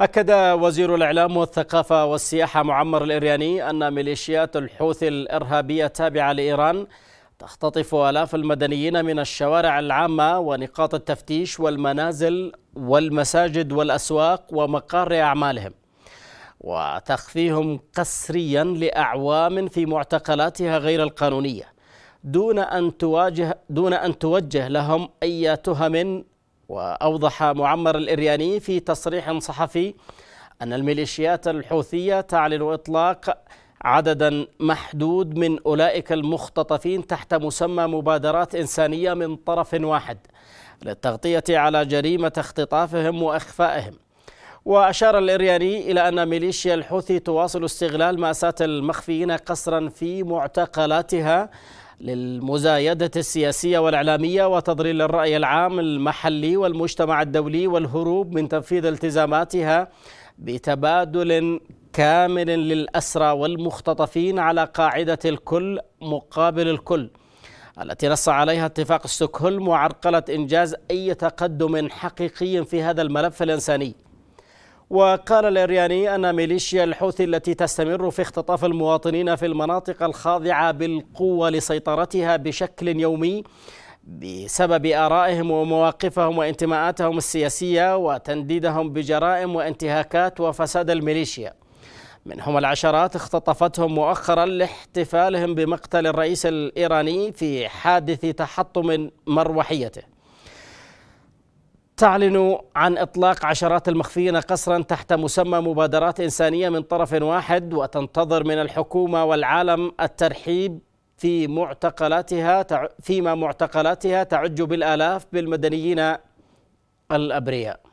أكد وزير الإعلام والثقافة والسياحة معمر الإرياني أن ميليشيات الحوثي الإرهابية التابعة لإيران تختطف آلاف المدنيين من الشوارع العامة ونقاط التفتيش والمنازل والمساجد والأسواق ومقار أعمالهم وتخفيهم قسريا لأعوام في معتقلاتها غير القانونية دون أن تواجه دون أن توجه لهم أي تهم وأوضح معمر الإرياني في تصريح صحفي أن الميليشيات الحوثية تعلن إطلاق عددا محدود من أولئك المختطفين تحت مسمى مبادرات إنسانية من طرف واحد للتغطية على جريمة اختطافهم وإخفائهم وأشار الإرياني إلى أن ميليشيا الحوثي تواصل استغلال مأساة المخفيين قصرا في معتقلاتها للمزايدة السياسية والإعلامية وتضليل الرأي العام المحلي والمجتمع الدولي والهروب من تنفيذ التزاماتها بتبادل كامل للأسرى والمختطفين على قاعدة الكل مقابل الكل التي نص عليها اتفاق ستوكهولم وعرقلة إنجاز أي تقدم حقيقي في هذا الملف الإنساني وقال الإرياني أن ميليشيا الحوثي التي تستمر في اختطاف المواطنين في المناطق الخاضعة بالقوة لسيطرتها بشكل يومي بسبب آرائهم ومواقفهم وانتماءاتهم السياسية وتنديدهم بجرائم وانتهاكات وفساد الميليشيا منهم العشرات اختطفتهم مؤخرا لاحتفالهم بمقتل الرئيس الإيراني في حادث تحطم مروحيته تعلن عن إطلاق عشرات المخفيين قسرا تحت مسمى مبادرات إنسانية من طرف واحد وتنتظر من الحكومة والعالم الترحيب في معتقلاتها فيما معتقلاتها تعج بالآلاف بالمدنيين الأبرياء